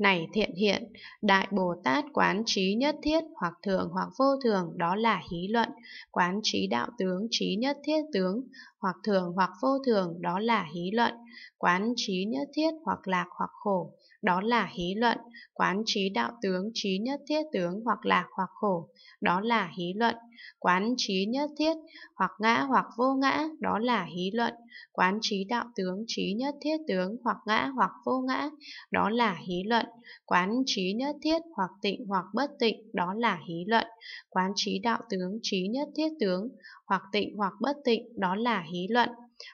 Này thiện hiện, Đại Bồ Tát quán trí nhất thiết hoặc thường hoặc vô thường đó là hí luận, quán trí đạo tướng trí nhất thiết tướng, hoặc thường hoặc vô thường đó là hí luận, quán trí nhất thiết hoặc lạc hoặc khổ, đó là hí luận, quán trí đạo tướng trí nhất thiết tướng hoặc lạc hoặc khổ, đó là hí luận, quán trí nhất thiết hoặc ngã hoặc vô ngã, đó là hí luận, quán trí đạo tướng trí nhất thiết tướng hoặc ngã hoặc vô ngã, đó là hí luận, quán trí nhất thiết hoặc tịnh hoặc bất tịnh, đó là hí luận, quán trí đạo tướng trí nhất thiết tướng hoặc tịnh hoặc bất tịnh, đó là hí luận.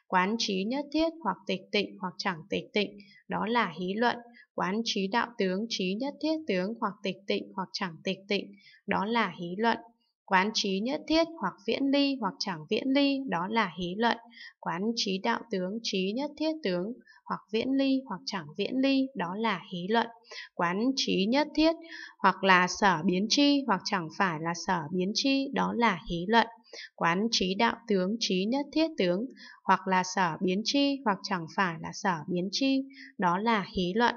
Quán trí nhất thiết hoặc tịch tịnh hoặc chẳng tịch tịnh, đó là hí luận. Quán trí đạo tướng, trí nhất thiết tướng hoặc tịch tịnh hoặc chẳng tịch tịnh, đó là hí luận. Quán trí nhất thiết hoặc viễn ly hoặc chẳng viễn ly, đó là hí luận. Quán trí đạo tướng, trí nhất thiết tướng hoặc viễn ly hoặc chẳng viễn ly, đó là hí luận. Quán trí nhất thiết hoặc là sở biến chi hoặc chẳng phải là sở biến chi, đó là hí luận quán trí đạo tướng trí nhất thiết tướng, hoặc là sở biến chi hoặc chẳng phải là sở biến chi đó là hí luận.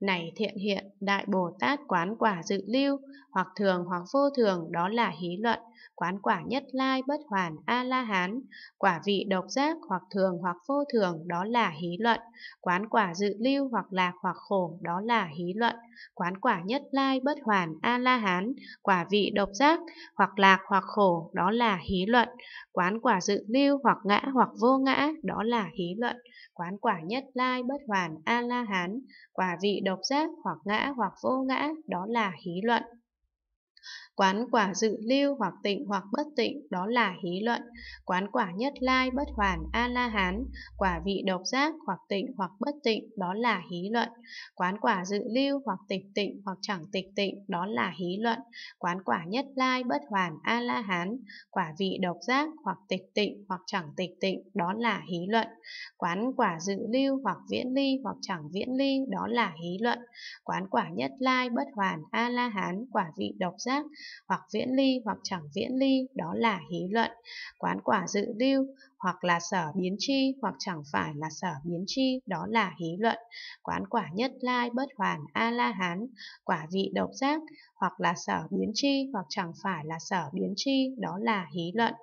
Này thiện hiện, đại Bồ Tát quán quả dự lưu, hoặc thường hoặc vô thường đó là hí luận, quán quả nhất lai bất hoàn A-la-hán, quả vị độc giác hoặc thường hoặc vô thường đó là hí luận, quán quả dự lưu hoặc lạc hoặc khổ đó là hí luận, quán quả nhất lai bất hoàn A-la-hán, quả vị độc giác hoặc lạc hoặc khổ đó là hí luận, quán quả dự lưu hoặc ngã hoặc vô ngã đó là hí luận, quán quả nhất lai bất hoàn A-la-hán, quả vị độc giác hoặc ngã hoặc vô ngã, đó là hí luận. Quán quả dự lưu hoặc tịnh hoặc bất tịnh đó là hí luận. Quán quả nhất lai bất hoàn A-la-hán, quả vị độc giác hoặc tịnh hoặc bất tịnh đó là hí luận. Quán quả dự lưu hoặc tịch tịnh hoặc chẳng tịch tịnh đó là hí luận. Quán quả nhất lai bất hoàn A-la-hán, quả vị độc giác hoặc tịch tịnh hoặc chẳng tịch tịnh đó là hí luận. Quán quả dự lưu hoặc viễn ly hoặc chẳng viễn ly đó là hí luận. Quán quả nhất lai bất hoàn A-la-hán, quả vị độc giác sát, hoặc viễn ly hoặc chẳng viễn ly, đó là hí luận. Quán quả dự lưu, hoặc là sở biến chi hoặc chẳng phải là sở biến chi, đó là hí luận. Quán quả nhất lai bất hoàn A-la-hán, quả vị độc giác, hoặc là sở biến chi hoặc chẳng phải là sở biến chi, đó là hí luận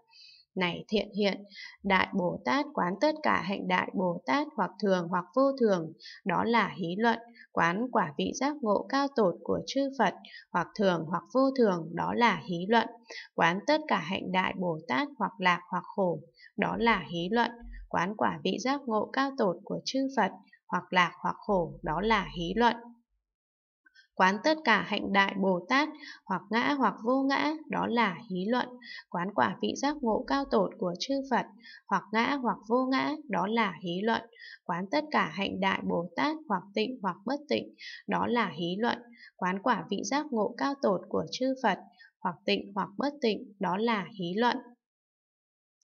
này thiện hiện, đại Bồ Tát quán tất cả hạnh đại Bồ Tát hoặc thường hoặc vô thường, đó là hí luận, quán quả vị giác ngộ cao tột của chư Phật, hoặc thường hoặc vô thường, đó là hí luận, quán tất cả hạnh đại Bồ Tát hoặc lạc hoặc khổ, đó là hí luận, quán quả vị giác ngộ cao tột của chư Phật, hoặc lạc hoặc khổ, đó là hí luận. Quán tất cả hạnh đại Bồ Tát, hoặc ngã hoặc vô ngã, đó là hí luận. Quán quả vị giác ngộ cao tột của chư Phật, hoặc ngã hoặc vô ngã, đó là hí luận. Quán tất cả hạnh đại Bồ Tát, hoặc tịnh hoặc bất tịnh, đó là hí luận. Quán quả vị giác ngộ cao tột của chư Phật, hoặc tịnh hoặc bất tịnh, đó là hí luận.